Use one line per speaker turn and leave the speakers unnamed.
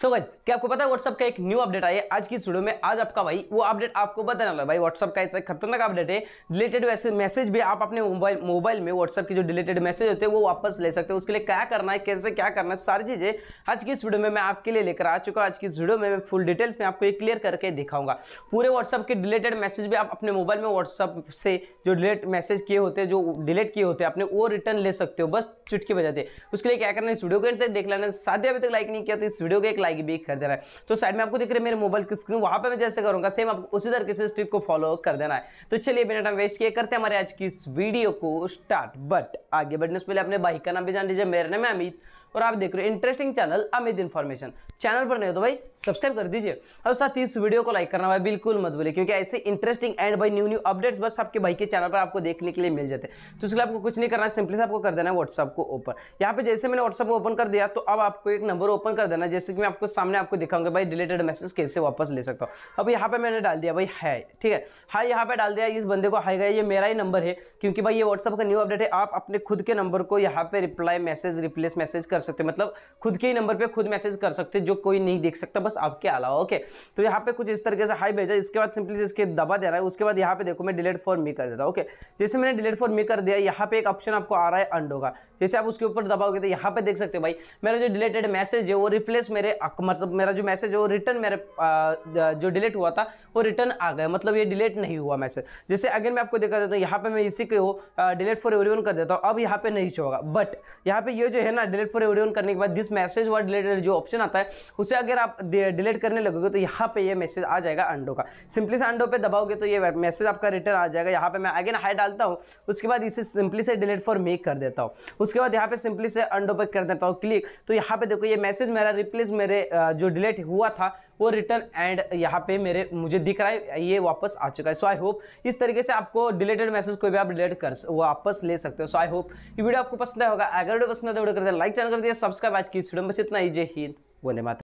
so guys क्या आपको पता है व्हाट्सअप का एक न्यू अपडेट आई है आज की वीडियो में आज आपका भाई वो अपडेट आपको बताने वाला भाई व्हाट्सअप का ऐसा खतरनाक अपडेट है रिलेटेड वैसे मैसेज भी आप अपने मोबाइल मोबाइल में व्हाट्सअप के जो डिलेटेड मैसेज होते हैं वो वापस ले सकते हैं उसके लिए क्या करना है कैसे क्या करना है सारी चीज़ें आज की इस वीडियो में मैं आपके लिए लेकर आ चुका हूँ आज की वीडियो में फुल डिटेल्स में आपको ये क्लियर करके दिखाऊंगा पूरे व्हाट्सअप के रिलेटेड मैसेज भी आप अपने मोबाइल में व्हाट्सअप से जो डिलेट मैसेज किए होते हैं जो डिलीट किए होते हैं आपने वो रिटर्न ले सकते हो बस चुटकी बजाते उसके लिए क्या करना है इस वीडियो के देख लेना साथ ही अभी तक लाइक नहीं किया तो इस वीडियो को एक लाइक भी कर देना है तो साइड में आपको दिख रहे मेरे मोबाइल की स्क्रीन वहां पर मैं जैसे करूंगा सेम आपको उसी तरह से इस ट्रिक को फॉलो कर देना है तो चलिए बिना टाइम वेस्ट किए करते हैं हमारे आज की इस वीडियो को स्टार्ट बट आगे बढ़ने से पहले अपने भाई का नाम भी जान लीजिए मेरा नाम है अमित और आप देख रहे हो interesting channel Amit information channel पर नहीं हो तो भाई सब्सक्राइब कर दीजिए और साथ ही इस वीडियो को लाइक करना भाई बिल्कुल मत बोले क्योंकि ऐसे इंटरेस्टिंग एंड भाई न्यू न्यू अपडेट्स बस आपके भाई के चैनल पर आपको देखने के लिए मिल जाते हैं तो इसलिए आपको कुछ नहीं करना सिंपली से आपको कर देना है व्हाट्सअप को ओपन यहाँ पे जैसे मैंने व्हाट्सअप को ओपन कर दिया तो अब आपको एक नंबर ओपन कर देना जैसे कि मैं आपको सामने आपको दिखाऊंगा भाई रिलेटेड मैसेज कैसे वापस ले सकता हूँ अब यहाँ पर मैंने डाल दिया भाई हाई ठीक है हाई यहाँ पर डाल दिया इस बंदे को हाई गया ये मेरा ही नंबर है क्योंकि भाई ये व्हाट्सअप का न्यू अपडेट है आप अपने खुद के नंबर को यहाँ पे रिप्लाई मैसेज रिप्लेस मैसेज कर सकते मतलब खुद के ही नंबर पे खुद मैसेज कर सकते जो कोई नहीं देख सकता बस आपके अलावा ओके तो यहाँ पे कुछ इस तरीके से हाई भेजा इसके बाद सिंपली इसके दबा दे रहा है उसके बाद यहाँ पे देखो मैं डिलीट फॉर मी कर देता ओके जैसे मैंने डिलीट फॉर मी कर दिया यहाँ पे एक ऑप्शन आपको आ रहा है अंडो का जैसे आप उसके ऊपर दबाओगे तो यहाँ पे देख सकते भाई मेरा जो डिलेटेड मैसेज है वो रिप्लेस मेरे मतलब मेरा जो मैसेज है वो रिटर्न मेरे जो डिलीट हुआ था वो रिटर्न आ गया मतलब ये डिलीट नहीं हुआ मैसेज जैसे अगेन मैं आपको देखा देता तो हूँ यहाँ पे मैं इसी को डिलीट फॉर एवरीवन कर देता हूँ अब यहाँ पे नहीं शो होगा बट यहाँ पे ये जो है ना डिलीट फॉर वीडियो ऑन करने के बाद दिस मैसेज वर्ड रिलेटेड जो ऑप्शन आता है उसे अगर आप डिलीट करने लगोगे तो यहाँ पे ये मैसेज आ जाएगा अंडो का सिंपली से अंडो पे दबाओगे तो ये मैसेज आपका रिटर्न आ जाएगा यहाँ पे मैं अगेन हाई डालता हूँ उसके बाद इसे सिंपली से डिलीट फॉर मेक कर देता हूँ उसके बाद यहाँ पे सिंपली से अंडो पे कर देता हूँ क्लिक तो यहाँ पे देखो ये मैसेज मेरा रिप्लेस मेरे जो डिलीट हुआ था वो रिटर्न एंड यहाँ पे मेरे मुझे दिख रहा है ये वापस आ चुका है सो आई होप इस तरीके से आपको डिलेटेड मैसेज को भी आप डिलेट कर वापस ले सकते हो सो आई होप ये वीडियो आपको पसंद आएगा अगर वीडियो पसंद है तो वीडियो करते लाइक चैनल कर दिया सब्सक्राइब आज की स्टूडेंट बस इतना ही जय हिंद वंदे माता